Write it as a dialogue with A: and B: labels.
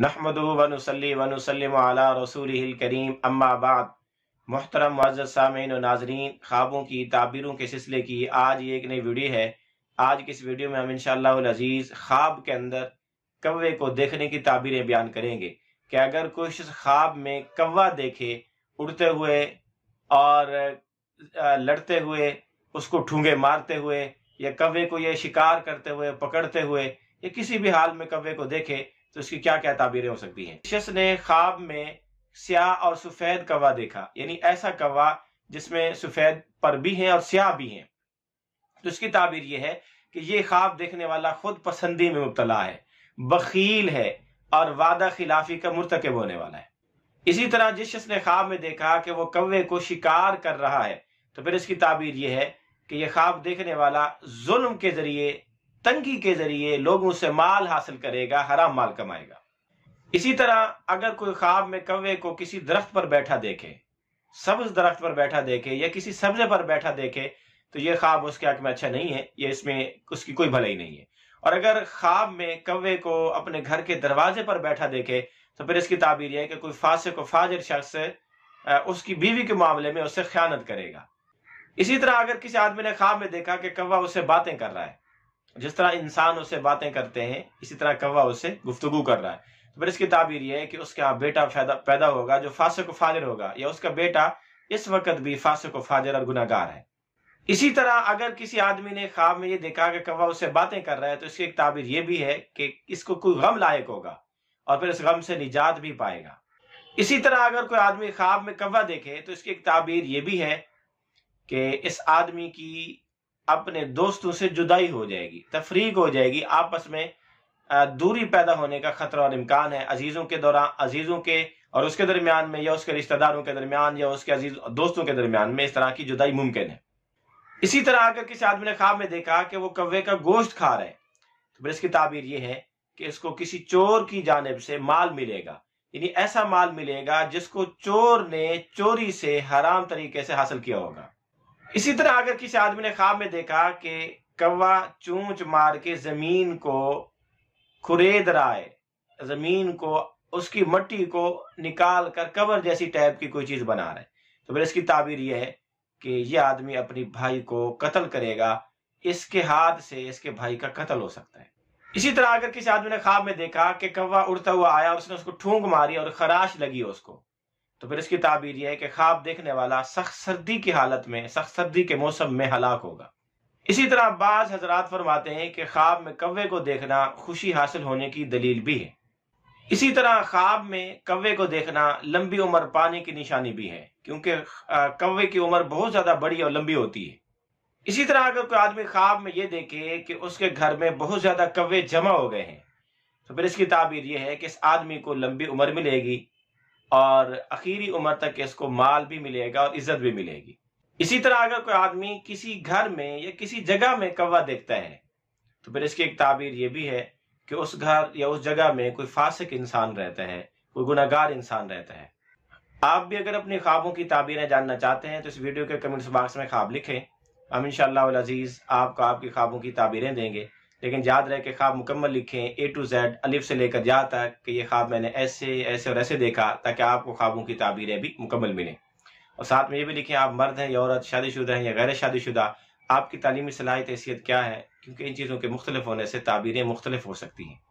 A: नहमद वनसली वनसलम आला रसूल करीम अम्माबाद मोहतरम मज़ सामिन नाजरीन ख्वाबों की ताबीरों के सिलसिले की आज ये एक नई वीडियो है आज की इस वीडियो में हम इन अजीज़ ख्वाब के अंदर कौवे को देखने की ताबीरें बयान करेंगे कि अगर कोई ख्वाब में कौवा देखे उड़ते हुए और लड़ते हुए उसको ठूँगे मारते हुए या कौवे को ये शिकार करते हुए पकड़ते हुए या किसी भी हाल में कौवे को देखे तो इसकी क्या क्या ताबीरें हो सकती हैं शख्स ने ख्वाब में स्याह और सफेद कवा देखा यानी ऐसा कवा जिसमें सफेद पर भी है और स्याह भी है तो इसकी ताबीर यह है कि ये ख्वाब देखने वाला खुद पसंदी में मुबतला है बखील है और वादा खिलाफी का मुरतकब होने वाला है इसी तरह जिस शख्स ने ख्वाब में देखा कि वो कौवे को शिकार कर रहा है तो फिर इसकी ताबीर यह है कि यह ख्वाब देखने वाला जुल्म के जरिए तंगी के जरिए लोगों से माल हासिल करेगा हराम माल कमाएगा इसी तरह अगर कोई ख्वाब में कौवे को किसी दरख्त पर बैठा देखे सब्ज दरख्त पर बैठा देखे या किसी सब्जे पर बैठा देखे तो ये ख्वाब उसके हक में अच्छा नहीं है ये इसमें उसकी कोई भलाई नहीं है और अगर ख्वाब में कौवे को अपने घर के दरवाजे पर बैठा देखे तो फिर इसकी ताबीर यह है कि कोई फासे को फाजिर शख्स उसकी बीवी के मामले में उससे ख्यानत करेगा इसी तरह अगर किसी आदमी ने ख्वाब में देखा कि कौवा उससे बातें कर रहा है जिस तरह इंसान उससे बातें करते हैं इसी तरह कौवा उससे गुफ्तगु कर रहा है तो फिर इसकी ताबीर यह है कि उसके यहाँ बेटा पैदा होगा जो फासक फाजर होगा या उसका बेटा इस वक्त भी फासक फाजर और गुनागार है इसी तरह अगर किसी आदमी ने ख्वाब में ये देखा कि कौवा उससे बातें कर रहा है तो इसकी एक ताबीर यह भी है कि इसको कोई गम लायक होगा और फिर इस गम से निजात भी पाएगा इसी तरह अगर कोई आदमी ख्वाब में कौवा देखे तो इसकी एक ताबीर यह भी है कि इस आदमी की अपने दोस्तों से जुदाई हो जाएगी तफरीक हो जाएगी आपस में दूरी पैदा होने का खतरा और इम्कान है अजीज़ों के दौरान अजीज़ों के और उसके दरमियान में या उसके रिश्तेदारों के दरमियान या उसके अजीज दोस्तों के दरमियान में इस तरह की जुदाई मुमकिन है इसी तरह अगर किसी आदमी ने ख्वाब में देखा कि वो कव्वे का गोश्त खा रहे तो फिर इसकी ताबीर ये है कि इसको किसी चोर की जानब से माल मिलेगा यानी ऐसा माल मिलेगा जिसको चोर ने चोरी से हराम तरीके से हासिल किया होगा इसी तरह अगर किसी आदमी ने ख्वाब में देखा कि कौवा चूच मार के जमीन को खुरेद रहा है जमीन को उसकी मट्टी को निकाल कर कवर जैसी टाइप की कोई चीज बना रहे तो फिर इसकी ताबीर यह है कि यह आदमी अपने भाई को कत्ल करेगा इसके हाथ से इसके भाई का कत्ल हो सकता है इसी तरह अगर किसी आदमी ने ख्वाब में देखा कि कौवा उड़ता हुआ आया और उसने उसको ठूंक मारी और खराश लगी उसको तो फिर इसकी ताबीर यह है कि ख्वाब देखने वाला सख्त सर्दी की हालत में सख्त सर्दी के मौसम में हलाक होगा इसी तरह बाज हजरात फरमाते हैं कि ख्वाब में कव्वे को देखना खुशी हासिल होने की दलील भी है इसी तरह ख्वाब में कवे को देखना लंबी उम्र पाने की निशानी भी है क्योंकि कवे की उम्र बहुत ज्यादा बड़ी और लंबी होती है इसी तरह अगर कोई आदमी ख्वाब में ये देखे कि उसके घर में बहुत ज्यादा कव्वे जमा हो गए हैं तो फिर इसकी ताबीर यह है कि इस आदमी को लंबी उम्र मिलेगी और आखिरी उम्र तक इसको माल भी मिलेगा और इज्जत भी मिलेगी इसी तरह अगर कोई आदमी किसी घर में या किसी जगह में कौवा देखता है तो फिर इसकी एक ताबीर यह भी है कि उस घर या उस जगह में कोई फासिक इंसान रहता है कोई गुनागार इंसान रहता है आप भी अगर अपने ख्वाबों की ताबीरें जानना चाहते हैं तो इस वीडियो के कमेंट्स बॉक्स में ख्वाब लिखें हम इन अजीज़ आपको आपके ख्वाबों की ताबीरें देंगे लेकिन याद रहे कि ख्वाब मुकम्मल लिखें ए टू जेड अलिफ से लेकर जा तक कि ये ख्वाब मैंने ऐसे ऐसे और ऐसे देखा ताकि आपको ख्वाबों की ताबीरें भी मुकम्मल मिलें और साथ में ये भी लिखें आप मर्द हैं या औरत शादीशुदा हैं या गैर शादीशुदा आपकी तालीमी सलाहियत हैसियत क्या है क्योंकि इन चीज़ों के मुख्तलिफ होने से ताबीरें मुख्तलिफ हो सकती हैं